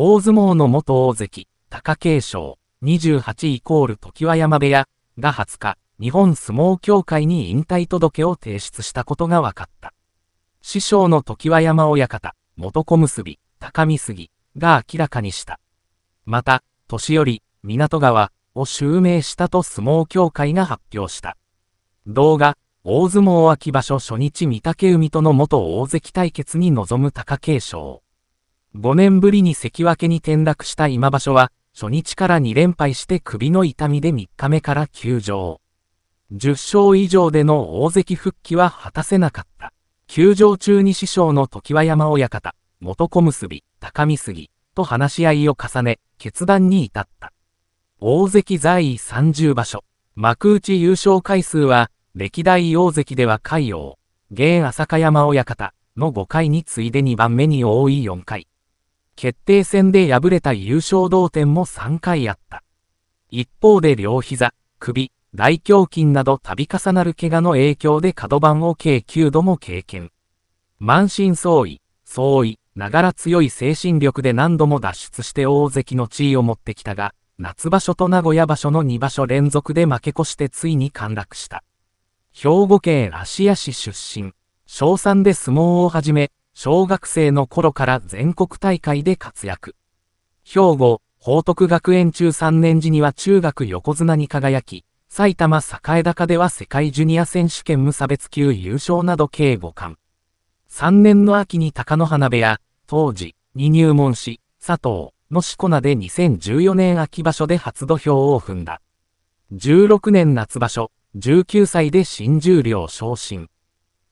大相撲の元大関、貴景勝、28イコール時は山部屋が20日、日本相撲協会に引退届を提出したことが分かった。師匠の時盤山親方、元小結、高見杉が明らかにした。また、年寄り、港川を襲名したと相撲協会が発表した。動画、大相撲秋場所初日御嶽海との元大関対決に臨む貴景勝。5年ぶりに関脇に転落した今場所は、初日から2連敗して首の痛みで3日目から休場。10勝以上での大関復帰は果たせなかった。休場中に師匠の常盤山親方、元小結、高見杉、と話し合いを重ね、決断に至った。大関在位30場所、幕内優勝回数は、歴代大関では海王、現浅香山親方の5回に次いで2番目に多い4回。決定戦で敗れた優勝同点も3回あった。一方で両膝、首、大胸筋など度重なる怪我の影響で角番を計9度も経験。満身創痍、創痍、ながら強い精神力で何度も脱出して大関の地位を持ってきたが、夏場所と名古屋場所の2場所連続で負け越してついに陥落した。兵庫県芦屋市出身、小3で相撲を始め、小学生の頃から全国大会で活躍。兵庫、報徳学園中3年時には中学横綱に輝き、埼玉栄高では世界ジュニア選手権無差別級優勝など計5冠。3年の秋に高野花部屋、当時、に入門し、佐藤、のしこなで2014年秋場所で初土俵を踏んだ。16年夏場所、19歳で新十両昇進。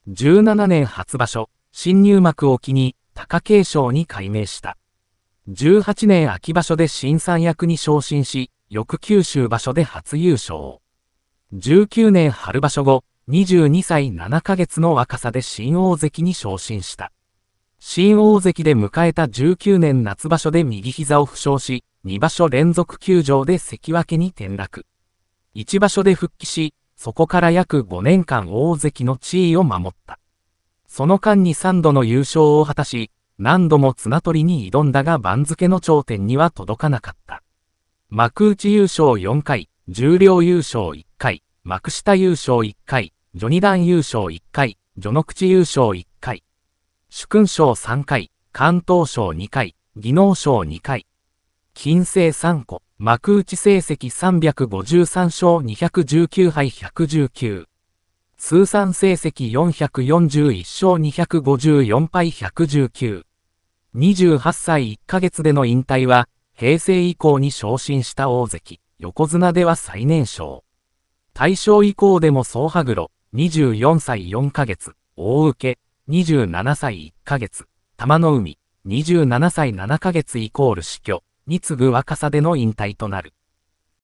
17年初場所、新入幕を機に貴景勝に改名した。18年秋場所で新三役に昇進し、翌九州場所で初優勝。19年春場所後、22歳7ヶ月の若さで新大関に昇進した。新大関で迎えた19年夏場所で右膝を負傷し、2場所連続休場で関脇に転落。1場所で復帰し、そこから約5年間大関の地位を守った。その間に3度の優勝を果たし、何度も綱取りに挑んだが番付の頂点には届かなかった。幕内優勝4回、重量優勝1回、幕下優勝1回、序二段優勝1回、序の口優勝1回、主勲賞3回、関東賞2回、技能賞2回、金星3個、幕内成績353勝219敗119。通算成績441勝254敗119。28歳1ヶ月での引退は、平成以降に昇進した大関、横綱では最年少。大正以降でも総羽黒、24歳4ヶ月、大受け、27歳1ヶ月、玉の海、27歳7ヶ月イコール死去、に次ぐ若さでの引退となる。